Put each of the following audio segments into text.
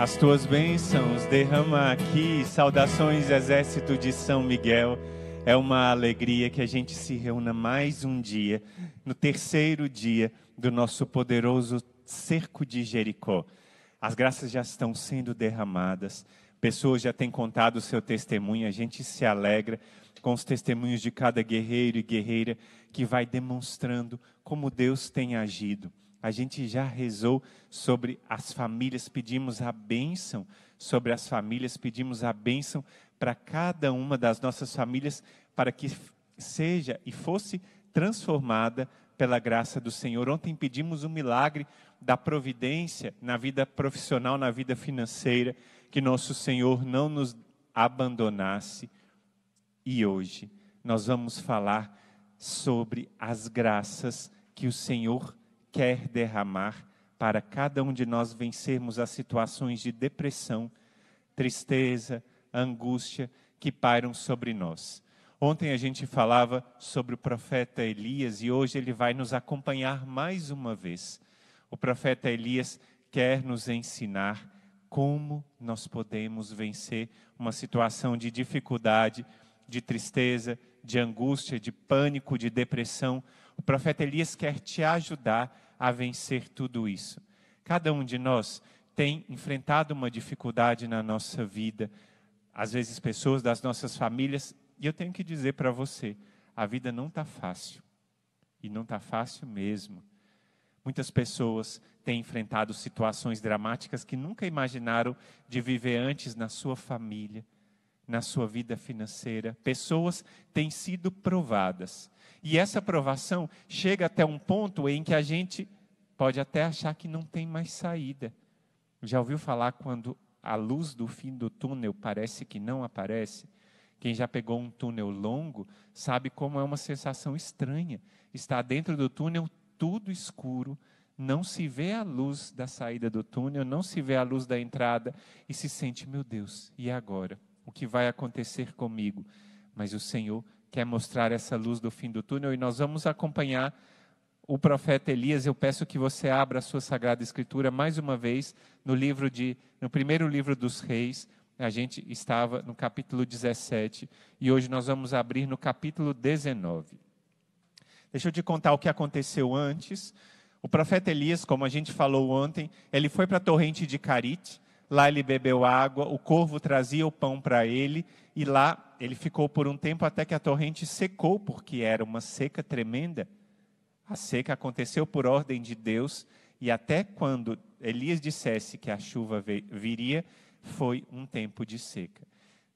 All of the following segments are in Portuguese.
as tuas bênçãos, derrama aqui. Saudações, Exército de São Miguel. É uma alegria que a gente se reúna mais um dia, no terceiro dia do nosso poderoso cerco de Jericó. As graças já estão sendo derramadas, pessoas já têm contado o seu testemunho, a gente se alegra com os testemunhos de cada guerreiro e guerreira que vai demonstrando como Deus tem agido. A gente já rezou sobre as famílias, pedimos a bênção sobre as famílias, pedimos a bênção para cada uma das nossas famílias, para que seja e fosse transformada pela graça do Senhor. Ontem pedimos um milagre da providência na vida profissional, na vida financeira, que nosso Senhor não nos abandonasse. E hoje nós vamos falar sobre as graças que o Senhor quer derramar para cada um de nós vencermos as situações de depressão, tristeza, angústia que pairam sobre nós. Ontem a gente falava sobre o profeta Elias e hoje ele vai nos acompanhar mais uma vez. O profeta Elias quer nos ensinar como nós podemos vencer uma situação de dificuldade, de tristeza, de angústia, de pânico, de depressão, o profeta Elias quer te ajudar a vencer tudo isso. Cada um de nós tem enfrentado uma dificuldade na nossa vida, às vezes pessoas das nossas famílias, e eu tenho que dizer para você: a vida não está fácil. E não está fácil mesmo. Muitas pessoas têm enfrentado situações dramáticas que nunca imaginaram de viver antes na sua família na sua vida financeira. Pessoas têm sido provadas. E essa provação chega até um ponto em que a gente pode até achar que não tem mais saída. Já ouviu falar quando a luz do fim do túnel parece que não aparece? Quem já pegou um túnel longo sabe como é uma sensação estranha. Está dentro do túnel tudo escuro, não se vê a luz da saída do túnel, não se vê a luz da entrada e se sente, meu Deus, e agora? o que vai acontecer comigo. Mas o Senhor quer mostrar essa luz do fim do túnel e nós vamos acompanhar o profeta Elias. Eu peço que você abra a sua sagrada escritura mais uma vez no livro de no primeiro livro dos Reis. A gente estava no capítulo 17 e hoje nós vamos abrir no capítulo 19. Deixa eu te contar o que aconteceu antes. O profeta Elias, como a gente falou ontem, ele foi para a torrente de Carite lá ele bebeu água, o corvo trazia o pão para ele, e lá ele ficou por um tempo até que a torrente secou, porque era uma seca tremenda. A seca aconteceu por ordem de Deus, e até quando Elias dissesse que a chuva viria, foi um tempo de seca.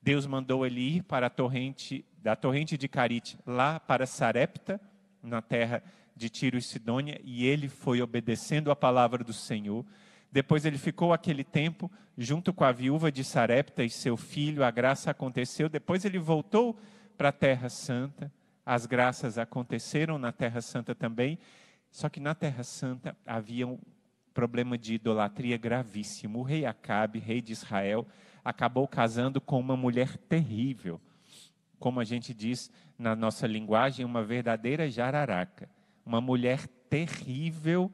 Deus mandou ele ir para a torrente, da torrente de Carite, lá para Sarepta, na terra de Tiro e Sidônia, e ele foi obedecendo a palavra do Senhor. Depois ele ficou aquele tempo junto com a viúva de Sarepta e seu filho, a graça aconteceu. Depois ele voltou para a Terra Santa, as graças aconteceram na Terra Santa também. Só que na Terra Santa havia um problema de idolatria gravíssimo. O rei Acabe, rei de Israel, acabou casando com uma mulher terrível. Como a gente diz na nossa linguagem, uma verdadeira jararaca. Uma mulher terrível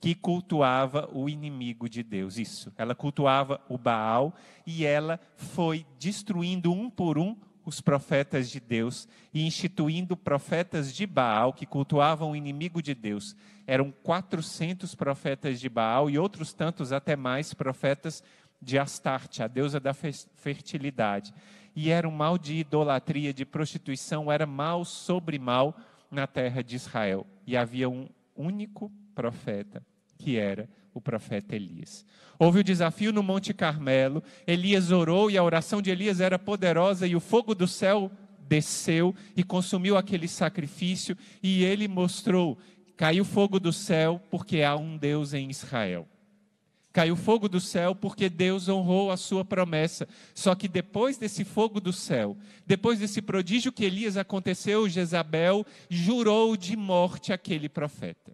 que cultuava o inimigo de Deus. Isso. Ela cultuava o Baal e ela foi destruindo um por um os profetas de Deus e instituindo profetas de Baal que cultuavam o inimigo de Deus. Eram 400 profetas de Baal e outros tantos até mais profetas de Astarte, a deusa da fertilidade. E era um mal de idolatria, de prostituição, era mal sobre mal na terra de Israel. E havia um único profeta, que era o profeta Elias. Houve o desafio no Monte Carmelo, Elias orou e a oração de Elias era poderosa e o fogo do céu desceu e consumiu aquele sacrifício e ele mostrou: caiu fogo do céu porque há um Deus em Israel. Caiu fogo do céu porque Deus honrou a sua promessa. Só que depois desse fogo do céu, depois desse prodígio que Elias aconteceu, Jezabel jurou de morte aquele profeta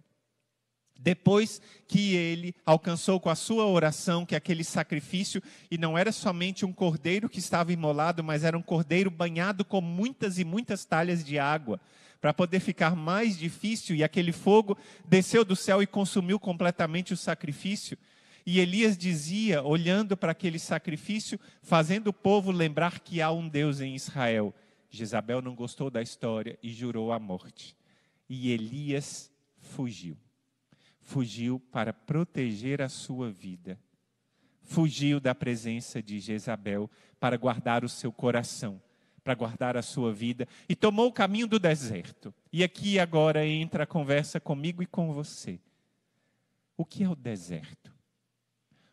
depois que ele alcançou com a sua oração que é aquele sacrifício, e não era somente um cordeiro que estava imolado, mas era um cordeiro banhado com muitas e muitas talhas de água, para poder ficar mais difícil, e aquele fogo desceu do céu e consumiu completamente o sacrifício. E Elias dizia, olhando para aquele sacrifício, fazendo o povo lembrar que há um Deus em Israel. Jezabel não gostou da história e jurou a morte. E Elias fugiu fugiu para proteger a sua vida. Fugiu da presença de Jezabel para guardar o seu coração, para guardar a sua vida e tomou o caminho do deserto. E aqui agora entra a conversa comigo e com você. O que é o deserto?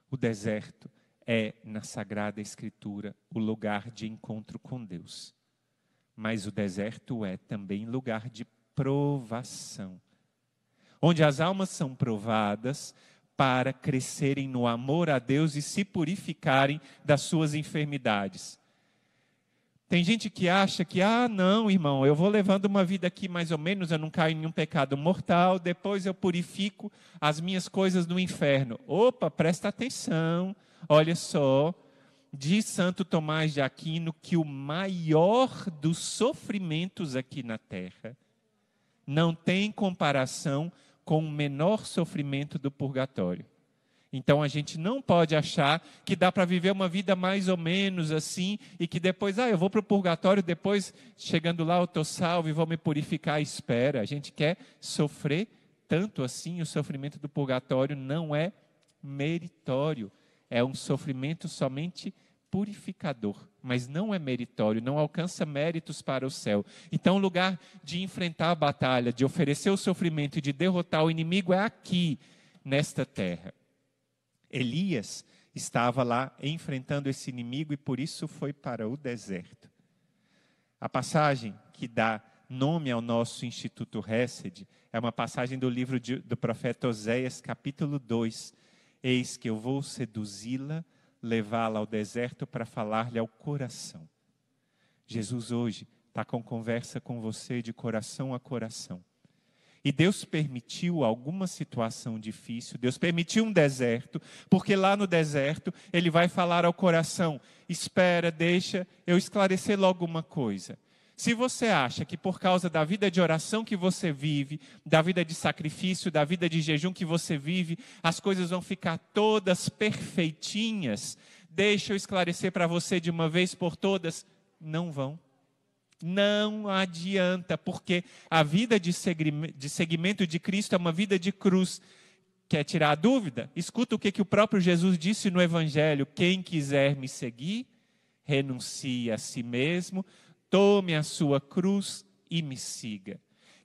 O deserto é, na Sagrada Escritura, o lugar de encontro com Deus. Mas o deserto é também lugar de provação onde as almas são provadas para crescerem no amor a Deus e se purificarem das suas enfermidades. Tem gente que acha que, ah, não, irmão, eu vou levando uma vida aqui mais ou menos, eu não caio em nenhum pecado mortal, depois eu purifico as minhas coisas no inferno. Opa, presta atenção, olha só. Diz Santo Tomás de Aquino que o maior dos sofrimentos aqui na terra não tem comparação com o menor sofrimento do purgatório. Então a gente não pode achar que dá para viver uma vida mais ou menos assim e que depois, ah, eu vou para o purgatório, depois chegando lá eu estou salvo e vou me purificar. Espera, a gente quer sofrer tanto assim, o sofrimento do purgatório não é meritório, é um sofrimento somente purificador mas não é meritório, não alcança méritos para o céu. Então, o lugar de enfrentar a batalha, de oferecer o sofrimento e de derrotar o inimigo é aqui, nesta terra. Elias estava lá enfrentando esse inimigo e por isso foi para o deserto. A passagem que dá nome ao nosso Instituto Hesed é uma passagem do livro de, do profeta Oséias, capítulo 2. Eis que eu vou seduzi-la levá-la ao deserto para falar-lhe ao coração. Jesus hoje está com conversa com você de coração a coração. E Deus permitiu alguma situação difícil, Deus permitiu um deserto, porque lá no deserto ele vai falar ao coração: espera, deixa eu esclarecer logo uma coisa. Se você acha que por causa da vida de oração que você vive, da vida de sacrifício, da vida de jejum que você vive, as coisas vão ficar todas perfeitinhas, deixa eu esclarecer para você de uma vez por todas: não vão. Não adianta, porque a vida de seguimento de Cristo é uma vida de cruz. Quer tirar a dúvida? Escuta o que, que o próprio Jesus disse no Evangelho: quem quiser me seguir, renuncie a si mesmo, tome a sua cruz e me siga.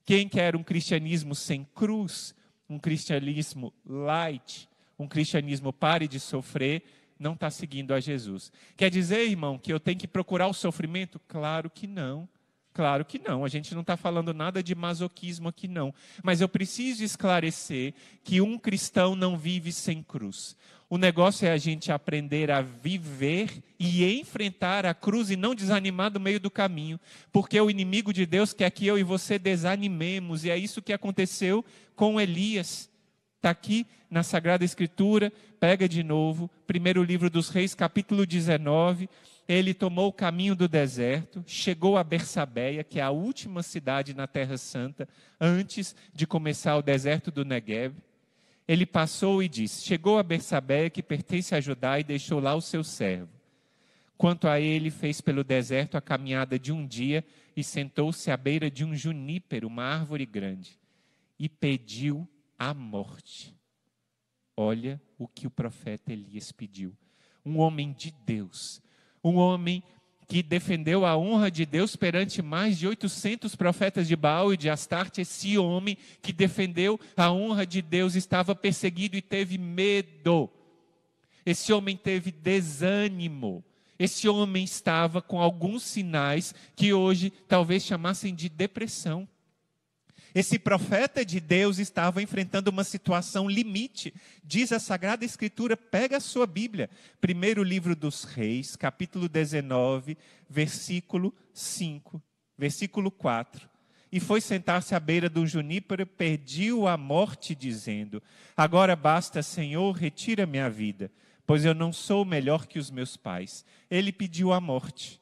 Quem quer um cristianismo sem cruz, um cristianismo light, um cristianismo pare de sofrer, não está seguindo a Jesus. Quer dizer, irmão, que eu tenho que procurar o sofrimento? Claro que não. Claro que não, a gente não está falando nada de masoquismo aqui, não. Mas eu preciso esclarecer que um cristão não vive sem cruz. O negócio é a gente aprender a viver e enfrentar a cruz e não desanimar do meio do caminho, porque o inimigo de Deus quer que eu e você desanimemos, e é isso que aconteceu com Elias. Está aqui na Sagrada Escritura, pega de novo, primeiro livro dos Reis, capítulo 19 ele tomou o caminho do deserto, chegou a Bersabeia, que é a última cidade na Terra Santa, antes de começar o deserto do Negev. Ele passou e disse: Chegou a Bersabeia, que pertence a Judá, e deixou lá o seu servo. Quanto a ele, fez pelo deserto a caminhada de um dia e sentou-se à beira de um junípero, uma árvore grande, e pediu a morte. Olha o que o profeta Elias pediu. Um homem de Deus um homem que defendeu a honra de Deus perante mais de 800 profetas de Baal e de Astarte, esse homem que defendeu a honra de Deus estava perseguido e teve medo. Esse homem teve desânimo. Esse homem estava com alguns sinais que hoje talvez chamassem de depressão. Esse profeta de Deus estava enfrentando uma situação limite. Diz a Sagrada Escritura, pega a sua Bíblia. Primeiro livro dos Reis, capítulo 19, versículo 5, versículo 4. E foi sentar-se à beira do junípero, pediu a morte, dizendo: Agora basta, Senhor, retira minha vida, pois eu não sou melhor que os meus pais. Ele pediu a morte.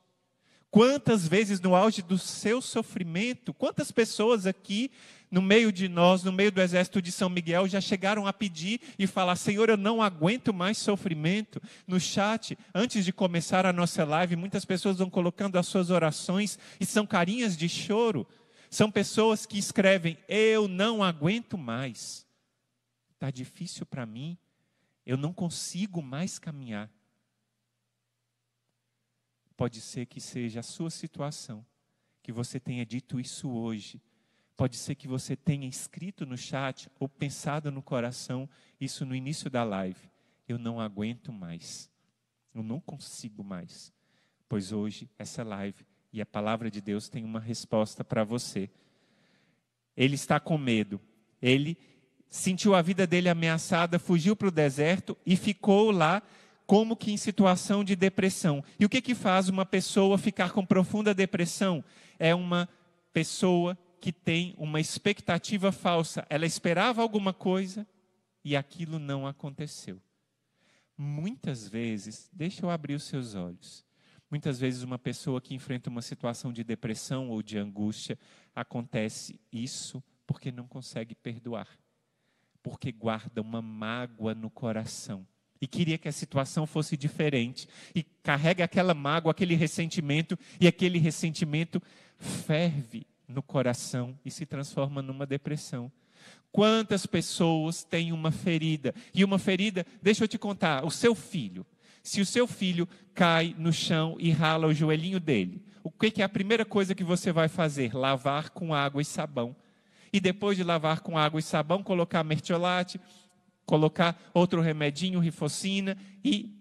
Quantas vezes no auge do seu sofrimento, quantas pessoas aqui no meio de nós, no meio do exército de São Miguel, já chegaram a pedir e falar: Senhor, eu não aguento mais sofrimento. No chat, antes de começar a nossa live, muitas pessoas vão colocando as suas orações e são carinhas de choro. São pessoas que escrevem: Eu não aguento mais. Está difícil para mim, eu não consigo mais caminhar. Pode ser que seja a sua situação, que você tenha dito isso hoje. Pode ser que você tenha escrito no chat ou pensado no coração isso no início da live. Eu não aguento mais. Eu não consigo mais. Pois hoje, essa live e a palavra de Deus tem uma resposta para você. Ele está com medo. Ele sentiu a vida dele ameaçada, fugiu para o deserto e ficou lá como que em situação de depressão. E o que, que faz uma pessoa ficar com profunda depressão? É uma pessoa que tem uma expectativa falsa. Ela esperava alguma coisa e aquilo não aconteceu. Muitas vezes, deixa eu abrir os seus olhos. Muitas vezes, uma pessoa que enfrenta uma situação de depressão ou de angústia, acontece isso porque não consegue perdoar, porque guarda uma mágoa no coração e queria que a situação fosse diferente. E carrega aquela mágoa, aquele ressentimento, e aquele ressentimento ferve no coração e se transforma numa depressão. Quantas pessoas têm uma ferida? E uma ferida, deixa eu te contar, o seu filho. Se o seu filho cai no chão e rala o joelhinho dele, o que é a primeira coisa que você vai fazer? Lavar com água e sabão. E depois de lavar com água e sabão, colocar mertiolate, colocar outro remedinho, rifocina e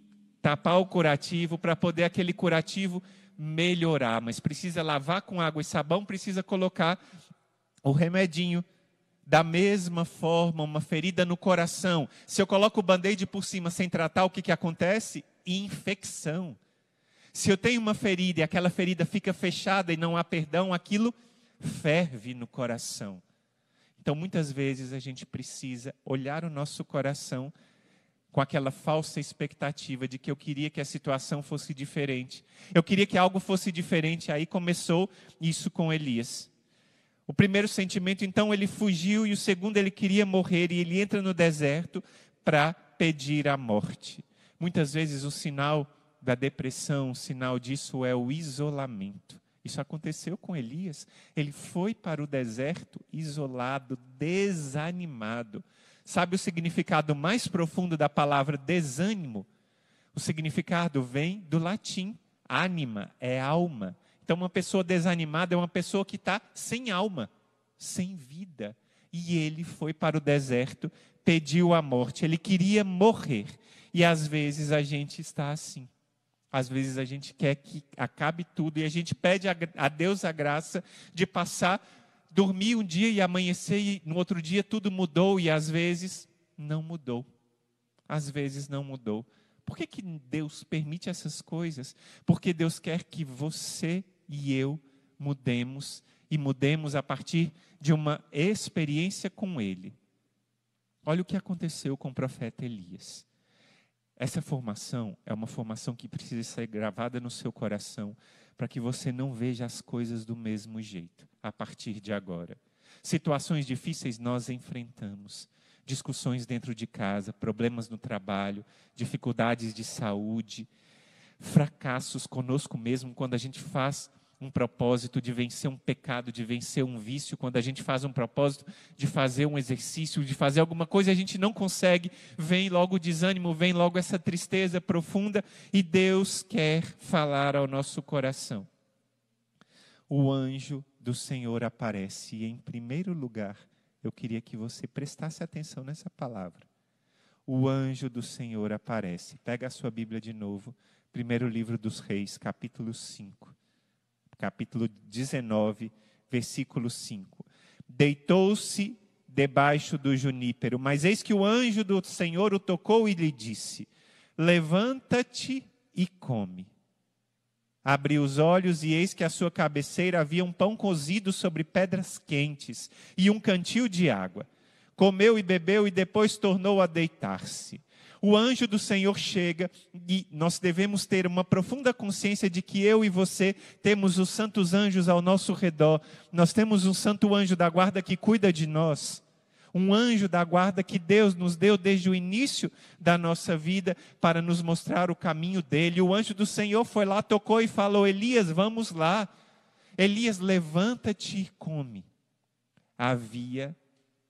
tapar o curativo para poder aquele curativo melhorar, mas precisa lavar com água e sabão, precisa colocar o remedinho. Da mesma forma, uma ferida no coração. Se eu coloco o band-aid por cima sem tratar, o que, que acontece? Infecção. Se eu tenho uma ferida e aquela ferida fica fechada e não há perdão, aquilo ferve no coração. Então, muitas vezes, a gente precisa olhar o nosso coração com aquela falsa expectativa de que eu queria que a situação fosse diferente. Eu queria que algo fosse diferente. Aí começou isso com Elias. O primeiro sentimento, então, ele fugiu, e o segundo, ele queria morrer, e ele entra no deserto para pedir a morte. Muitas vezes, o sinal da depressão, o sinal disso é o isolamento. Isso aconteceu com Elias. Ele foi para o deserto isolado, desanimado. Sabe o significado mais profundo da palavra desânimo? O significado vem do latim. Anima é alma. Então, uma pessoa desanimada é uma pessoa que está sem alma, sem vida. E ele foi para o deserto, pediu a morte, ele queria morrer. E às vezes a gente está assim às vezes a gente quer que acabe tudo e a gente pede a, Deus a graça de passar, dormir um dia e amanhecer e no outro dia tudo mudou e às vezes não mudou. Às vezes não mudou. Por que, que Deus permite essas coisas? Porque Deus quer que você e eu mudemos e mudemos a partir de uma experiência com Ele. Olha o que aconteceu com o profeta Elias. Essa formação é uma formação que precisa ser gravada no seu coração para que você não veja as coisas do mesmo jeito a partir de agora. Situações difíceis nós enfrentamos, discussões dentro de casa, problemas no trabalho, dificuldades de saúde, fracassos conosco mesmo quando a gente faz um propósito de vencer um pecado, de vencer um vício, quando a gente faz um propósito de fazer um exercício, de fazer alguma coisa e a gente não consegue, vem logo o desânimo, vem logo essa tristeza profunda e Deus quer falar ao nosso coração. O anjo do Senhor aparece e, em primeiro lugar, eu queria que você prestasse atenção nessa palavra. O anjo do Senhor aparece. Pega a sua Bíblia de novo, primeiro livro dos Reis, capítulo 5 capítulo 19, versículo 5. Deitou-se debaixo do junípero, mas eis que o anjo do Senhor o tocou e lhe disse: Levanta-te e come. Abriu os olhos e eis que à sua cabeceira havia um pão cozido sobre pedras quentes e um cantil de água. Comeu e bebeu e depois tornou a deitar-se o anjo do Senhor chega e nós devemos ter uma profunda consciência de que eu e você temos os santos anjos ao nosso redor. Nós temos um santo anjo da guarda que cuida de nós. Um anjo da guarda que Deus nos deu desde o início da nossa vida para nos mostrar o caminho dele. O anjo do Senhor foi lá, tocou e falou: Elias, vamos lá. Elias, levanta-te e come. Havia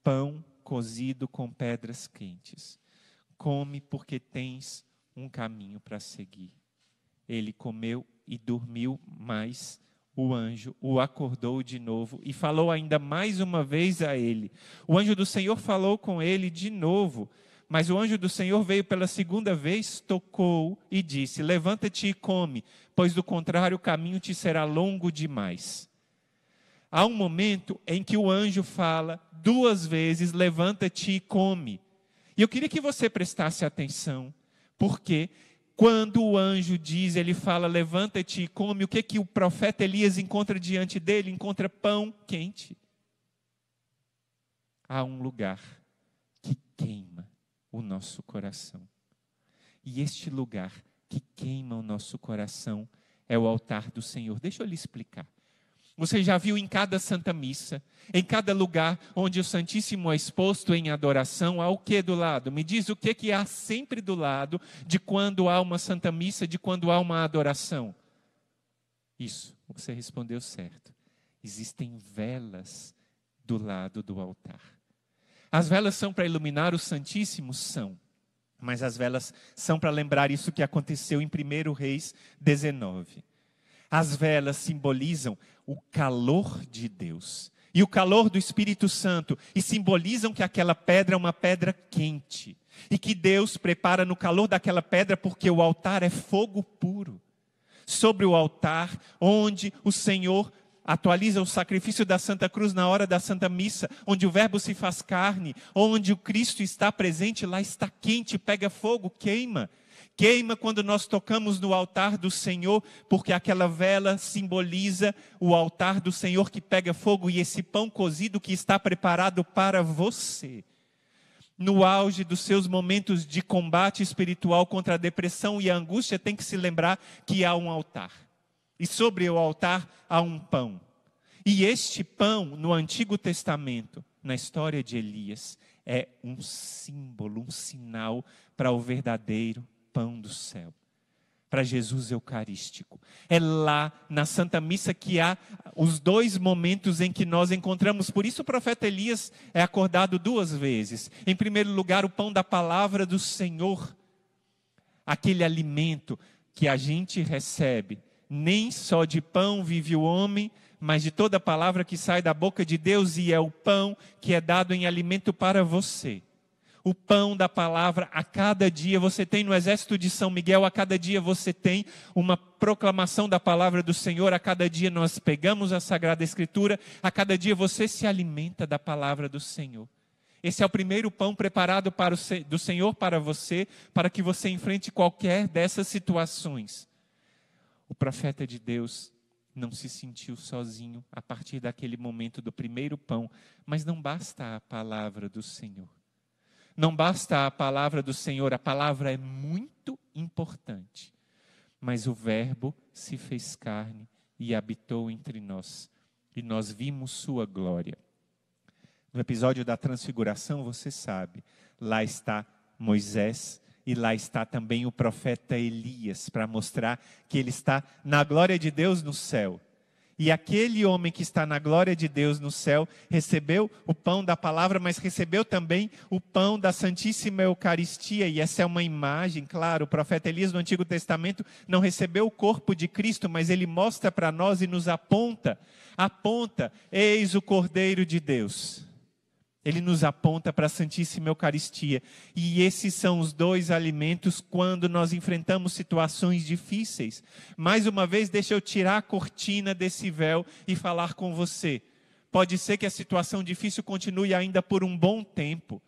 pão cozido com pedras quentes. Come, porque tens um caminho para seguir. Ele comeu e dormiu Mas O anjo o acordou de novo e falou ainda mais uma vez a ele. O anjo do Senhor falou com ele de novo. Mas o anjo do Senhor veio pela segunda vez, tocou e disse: Levanta-te e come, pois do contrário o caminho te será longo demais. Há um momento em que o anjo fala duas vezes: Levanta-te e come. E eu queria que você prestasse atenção, porque quando o anjo diz, ele fala: "Levanta-te e come", o que que o profeta Elias encontra diante dele? Encontra pão quente. Há um lugar que queima o nosso coração. E este lugar que queima o nosso coração é o altar do Senhor. Deixa eu lhe explicar. Você já viu em cada Santa Missa, em cada lugar onde o Santíssimo é exposto em adoração, há o que do lado? Me diz o que, que há sempre do lado de quando há uma Santa Missa, de quando há uma adoração? Isso, você respondeu certo. Existem velas do lado do altar. As velas são para iluminar o Santíssimo? São. Mas as velas são para lembrar isso que aconteceu em 1 Reis 19. As velas simbolizam o calor de Deus e o calor do Espírito Santo e simbolizam que aquela pedra é uma pedra quente e que Deus prepara no calor daquela pedra porque o altar é fogo puro. Sobre o altar, onde o Senhor atualiza o sacrifício da Santa Cruz na hora da Santa Missa, onde o Verbo se faz carne, onde o Cristo está presente, lá está quente, pega fogo, queima queima quando nós tocamos no altar do Senhor, porque aquela vela simboliza o altar do Senhor que pega fogo e esse pão cozido que está preparado para você. No auge dos seus momentos de combate espiritual contra a depressão e a angústia, tem que se lembrar que há um altar. E sobre o altar há um pão. E este pão, no Antigo Testamento, na história de Elias, é um símbolo, um sinal para o verdadeiro pão do céu, para Jesus Eucarístico. É lá na Santa Missa que há os dois momentos em que nós encontramos. Por isso o profeta Elias é acordado duas vezes. Em primeiro lugar, o pão da palavra do Senhor, aquele alimento que a gente recebe. Nem só de pão vive o homem, mas de toda palavra que sai da boca de Deus, e é o pão que é dado em alimento para você o pão da palavra a cada dia você tem no exército de São Miguel, a cada dia você tem uma proclamação da palavra do Senhor, a cada dia nós pegamos a sagrada escritura, a cada dia você se alimenta da palavra do Senhor. Esse é o primeiro pão preparado para o, do Senhor para você, para que você enfrente qualquer dessas situações. O profeta de Deus não se sentiu sozinho a partir daquele momento do primeiro pão, mas não basta a palavra do Senhor não basta a palavra do Senhor, a palavra é muito importante. Mas o Verbo se fez carne e habitou entre nós, e nós vimos Sua glória. No episódio da Transfiguração, você sabe, lá está Moisés e lá está também o profeta Elias, para mostrar que ele está na glória de Deus no céu e aquele homem que está na glória de Deus no céu recebeu o pão da palavra, mas recebeu também o pão da Santíssima Eucaristia. E essa é uma imagem, claro. O profeta Elias no Antigo Testamento não recebeu o corpo de Cristo, mas ele mostra para nós e nos aponta aponta: eis o Cordeiro de Deus ele nos aponta para a Santíssima Eucaristia. E esses são os dois alimentos quando nós enfrentamos situações difíceis. Mais uma vez, deixa eu tirar a cortina desse véu e falar com você. Pode ser que a situação difícil continue ainda por um bom tempo.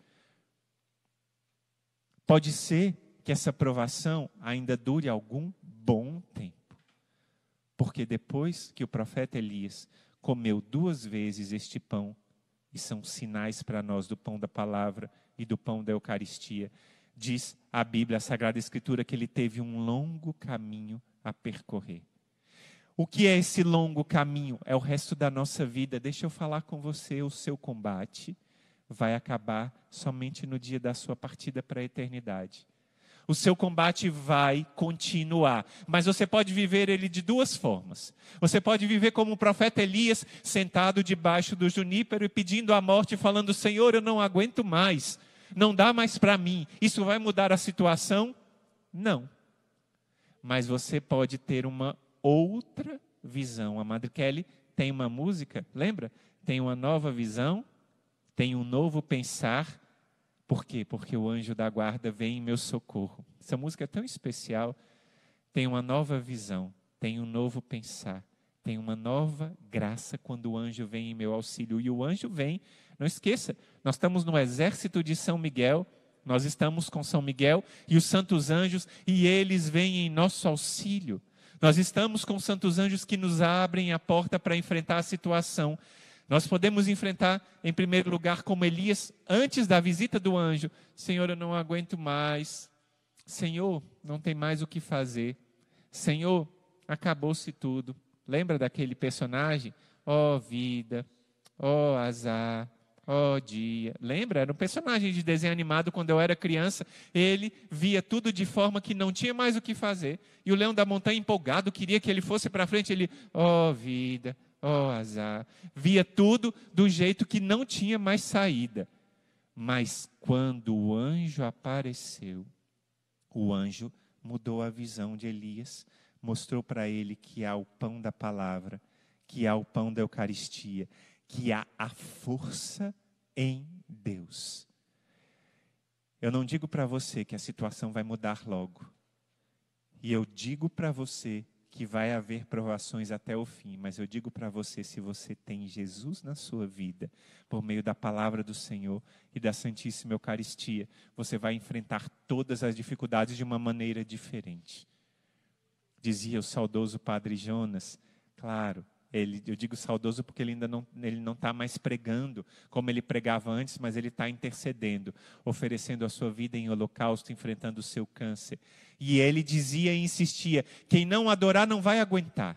Pode ser que essa provação ainda dure algum bom tempo. Porque depois que o profeta Elias comeu duas vezes este pão, e são sinais para nós do pão da palavra e do pão da Eucaristia. Diz a Bíblia, a Sagrada Escritura, que ele teve um longo caminho a percorrer. O que é esse longo caminho? É o resto da nossa vida. Deixa eu falar com você, o seu combate vai acabar somente no dia da sua partida para a eternidade o seu combate vai continuar. Mas você pode viver ele de duas formas. Você pode viver como o profeta Elias, sentado debaixo do junípero e pedindo a morte, falando: Senhor, eu não aguento mais, não dá mais para mim. Isso vai mudar a situação? Não. Mas você pode ter uma outra visão. A Madre Kelly tem uma música, lembra? Tem uma nova visão, tem um novo pensar por quê? Porque o anjo da guarda vem em meu socorro. Essa música é tão especial, tem uma nova visão, tem um novo pensar, tem uma nova graça quando o anjo vem em meu auxílio. E o anjo vem, não esqueça, nós estamos no exército de São Miguel, nós estamos com São Miguel e os santos anjos, e eles vêm em nosso auxílio. Nós estamos com santos anjos que nos abrem a porta para enfrentar a situação. Nós podemos enfrentar, em primeiro lugar, como Elias, antes da visita do anjo: Senhor, eu não aguento mais. Senhor, não tem mais o que fazer. Senhor, acabou-se tudo. Lembra daquele personagem? Ó oh, vida, ó oh, azar, ó oh, dia. Lembra? Era um personagem de desenho animado quando eu era criança. Ele via tudo de forma que não tinha mais o que fazer. E o leão da montanha, empolgado, queria que ele fosse para frente. Ele, ó vida, Oh, azar. Via tudo do jeito que não tinha mais saída. Mas quando o anjo apareceu, o anjo mudou a visão de Elias, mostrou para ele que há o pão da palavra, que há o pão da Eucaristia, que há a força em Deus. Eu não digo para você que a situação vai mudar logo. E eu digo para você que vai haver provações até o fim, mas eu digo para você: se você tem Jesus na sua vida, por meio da palavra do Senhor e da Santíssima Eucaristia, você vai enfrentar todas as dificuldades de uma maneira diferente. Dizia o saudoso Padre Jonas, claro, ele, eu digo saudoso porque ele ainda não ele não está mais pregando como ele pregava antes, mas ele está intercedendo, oferecendo a sua vida em holocausto, enfrentando o seu câncer. E ele dizia e insistia: quem não adorar não vai aguentar.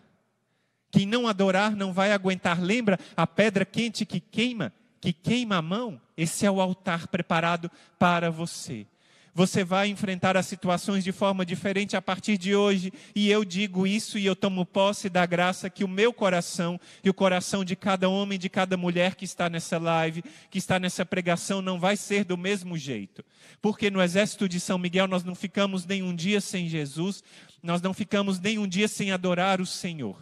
Quem não adorar não vai aguentar. Lembra a pedra quente que queima, que queima a mão? Esse é o altar preparado para você. Você vai enfrentar as situações de forma diferente a partir de hoje. E eu digo isso e eu tomo posse da graça que o meu coração e o coração de cada homem, de cada mulher que está nessa live, que está nessa pregação, não vai ser do mesmo jeito. Porque no Exército de São Miguel nós não ficamos nem um dia sem Jesus, nós não ficamos nem um dia sem adorar o Senhor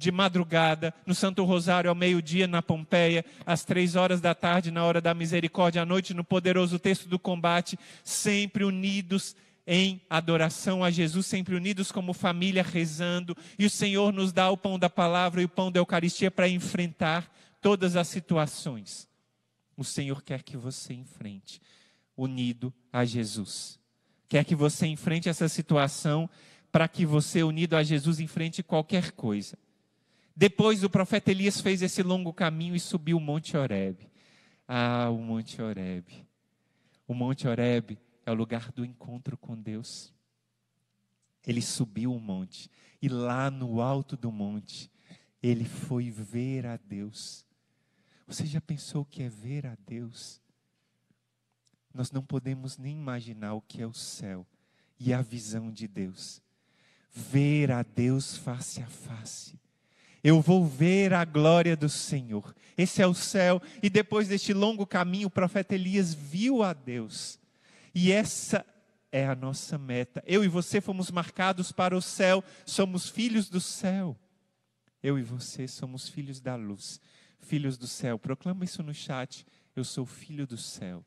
de madrugada, no Santo Rosário ao meio-dia, na Pompeia, às três horas da tarde, na hora da misericórdia, à noite, no poderoso texto do combate, sempre unidos em adoração a Jesus, sempre unidos como família, rezando, e o Senhor nos dá o pão da palavra e o pão da Eucaristia para enfrentar todas as situações. O Senhor quer que você enfrente, unido a Jesus. Quer que você enfrente essa situação para que você, unido a Jesus, enfrente qualquer coisa. Depois o profeta Elias fez esse longo caminho e subiu o Monte Oreb. Ah, o Monte Oreb. O Monte Oreb é o lugar do encontro com Deus. Ele subiu o monte e lá no alto do monte ele foi ver a Deus. Você já pensou o que é ver a Deus? Nós não podemos nem imaginar o que é o céu e a visão de Deus. Ver a Deus face a face eu vou ver a glória do Senhor. Esse é o céu. E depois deste longo caminho, o profeta Elias viu a Deus. E essa é a nossa meta. Eu e você fomos marcados para o céu, somos filhos do céu. Eu e você somos filhos da luz, filhos do céu. Proclama isso no chat. Eu sou filho do céu.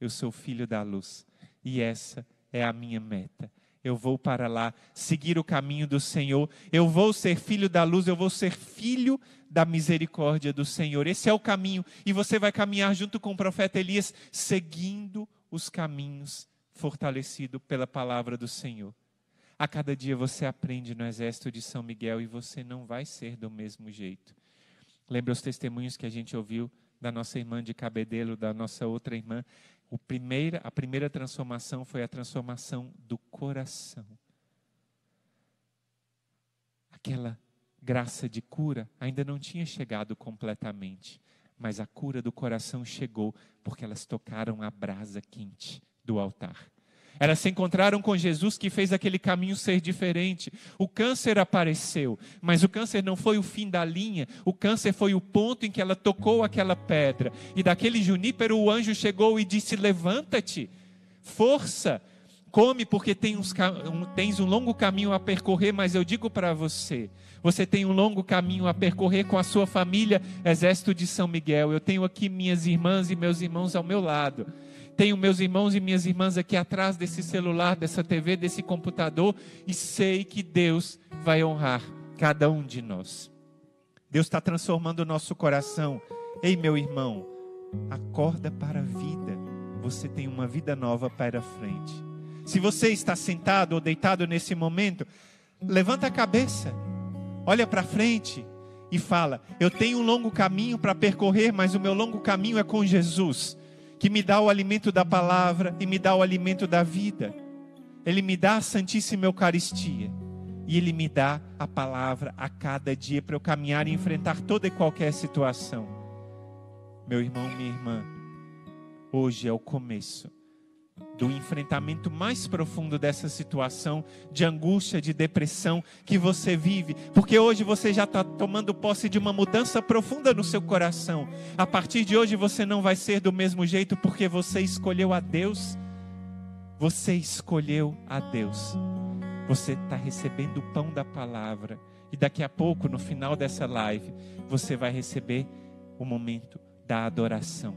Eu sou filho da luz. E essa é a minha meta eu vou para lá, seguir o caminho do Senhor, eu vou ser filho da luz, eu vou ser filho da misericórdia do Senhor. Esse é o caminho, e você vai caminhar junto com o profeta Elias, seguindo os caminhos, fortalecido pela palavra do Senhor. A cada dia você aprende no exército de São Miguel e você não vai ser do mesmo jeito. Lembra os testemunhos que a gente ouviu da nossa irmã de Cabedelo, da nossa outra irmã, primeira, a primeira transformação foi a transformação do coração. Aquela graça de cura ainda não tinha chegado completamente, mas a cura do coração chegou porque elas tocaram a brasa quente do altar. Elas se encontraram com Jesus que fez aquele caminho ser diferente. O câncer apareceu, mas o câncer não foi o fim da linha, o câncer foi o ponto em que ela tocou aquela pedra. E daquele junípero o anjo chegou e disse: Levanta-te, força, come, porque tens um longo caminho a percorrer. Mas eu digo para você: você tem um longo caminho a percorrer com a sua família, Exército de São Miguel. Eu tenho aqui minhas irmãs e meus irmãos ao meu lado tenho meus irmãos e minhas irmãs aqui atrás desse celular, dessa TV, desse computador, e sei que Deus vai honrar cada um de nós. Deus está transformando o nosso coração. Ei, meu irmão, acorda para a vida. Você tem uma vida nova para a frente. Se você está sentado ou deitado nesse momento, levanta a cabeça, olha para frente e fala: Eu tenho um longo caminho para percorrer, mas o meu longo caminho é com Jesus que me dá o alimento da palavra e me dá o alimento da vida. Ele me dá a Santíssima Eucaristia e ele me dá a palavra a cada dia para eu caminhar e enfrentar toda e qualquer situação. Meu irmão, minha irmã, hoje é o começo do enfrentamento mais profundo dessa situação de angústia, de depressão que você vive, porque hoje você já está tomando posse de uma mudança profunda no seu coração. A partir de hoje você não vai ser do mesmo jeito, porque você escolheu a Deus. Você escolheu a Deus. Você está recebendo o pão da palavra. E daqui a pouco, no final dessa live, você vai receber o momento da adoração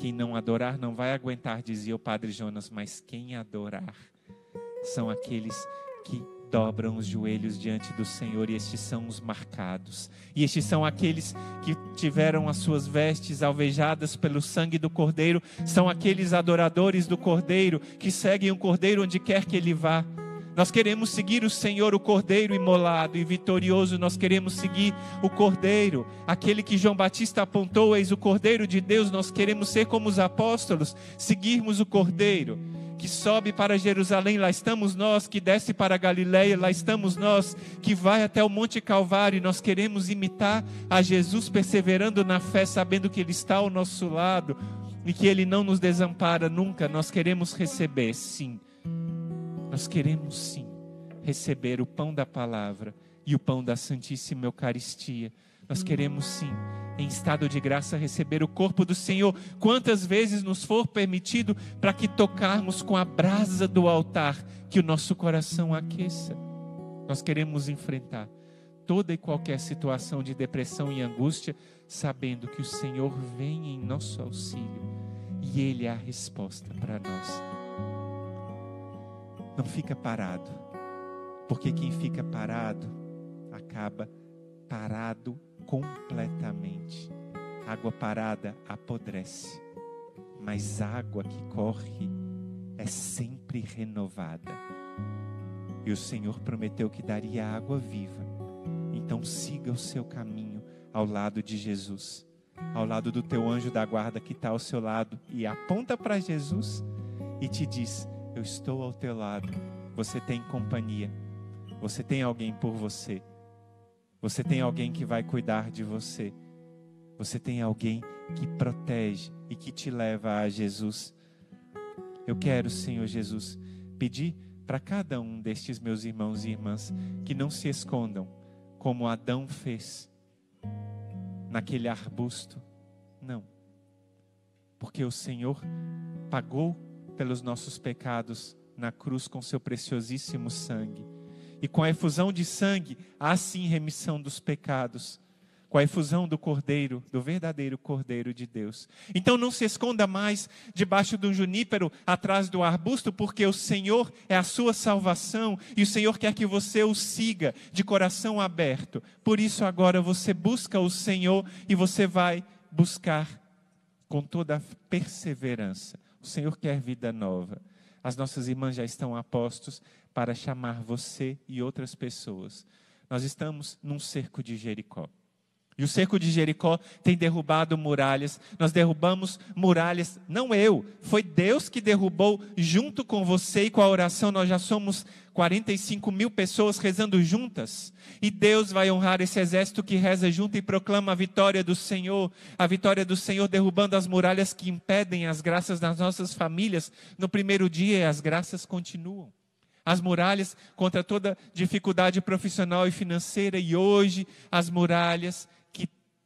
quem não adorar não vai aguentar, dizia o padre Jonas, mas quem adorar são aqueles que dobram os joelhos diante do Senhor, e estes são os marcados. E estes são aqueles que tiveram as suas vestes alvejadas pelo sangue do Cordeiro, são aqueles adoradores do Cordeiro que seguem o Cordeiro onde quer que ele vá. Nós queremos seguir o Senhor, o Cordeiro imolado e vitorioso. Nós queremos seguir o Cordeiro, aquele que João Batista apontou, eis o Cordeiro de Deus. Nós queremos ser como os apóstolos, seguirmos o Cordeiro que sobe para Jerusalém, lá estamos nós, que desce para Galiléia, lá estamos nós, que vai até o Monte Calvário, nós queremos imitar a Jesus, perseverando na fé, sabendo que Ele está ao nosso lado e que Ele não nos desampara nunca. Nós queremos receber, sim nós queremos sim receber o pão da palavra e o pão da Santíssima Eucaristia. Nós queremos sim, em estado de graça, receber o corpo do Senhor, quantas vezes nos for permitido, para que tocarmos com a brasa do altar, que o nosso coração aqueça. Nós queremos enfrentar toda e qualquer situação de depressão e angústia, sabendo que o Senhor vem em nosso auxílio e Ele é a resposta para nós. Não fica parado. Porque quem fica parado acaba parado completamente. Água parada apodrece, mas água que corre é sempre renovada. E o Senhor prometeu que daria água viva. Então siga o seu caminho ao lado de Jesus, ao lado do teu anjo da guarda que está ao seu lado e aponta para Jesus e te diz: eu estou ao teu lado. Você tem companhia. Você tem alguém por você. Você tem alguém que vai cuidar de você. Você tem alguém que protege e que te leva a Jesus. Eu quero, Senhor Jesus, pedir para cada um destes meus irmãos e irmãs que não se escondam, como Adão fez naquele arbusto. Não. Porque o Senhor pagou pelos nossos pecados na cruz com seu preciosíssimo sangue. E com a efusão de sangue, há sim remissão dos pecados. Com a efusão do Cordeiro, do verdadeiro Cordeiro de Deus. Então não se esconda mais debaixo de um junípero, atrás do arbusto, porque o Senhor é a sua salvação e o Senhor quer que você o siga de coração aberto. Por isso agora você busca o Senhor e você vai buscar com toda a perseverança o Senhor quer vida nova. As nossas irmãs já estão a postos para chamar você e outras pessoas. Nós estamos num cerco de Jericó. E o cerco de Jericó tem derrubado muralhas. Nós derrubamos muralhas, não eu, foi Deus que derrubou junto com você e com a oração. Nós já somos 45 mil pessoas rezando juntas. E Deus vai honrar esse exército que reza junto e proclama a vitória do Senhor, a vitória do Senhor derrubando as muralhas que impedem as graças das nossas famílias. No primeiro dia, as graças continuam as muralhas contra toda dificuldade profissional e financeira, e hoje as muralhas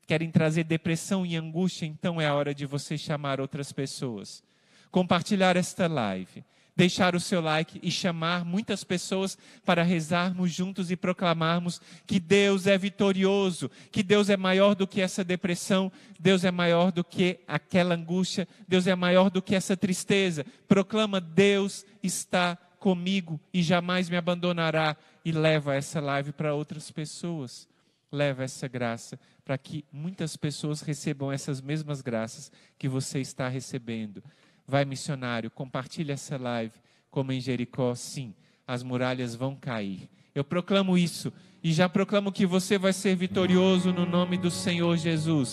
querem trazer depressão e angústia, então é a hora de você chamar outras pessoas. Compartilhar esta live, deixar o seu like e chamar muitas pessoas para rezarmos juntos e proclamarmos que Deus é vitorioso, que Deus é maior do que essa depressão, Deus é maior do que aquela angústia, Deus é maior do que essa tristeza. Proclama: Deus está comigo e jamais me abandonará. E leva essa live para outras pessoas. Leva essa graça para que muitas pessoas recebam essas mesmas graças que você está recebendo. Vai, missionário, compartilha essa live. Como em Jericó, sim, as muralhas vão cair. Eu proclamo isso e já proclamo que você vai ser vitorioso no nome do Senhor Jesus.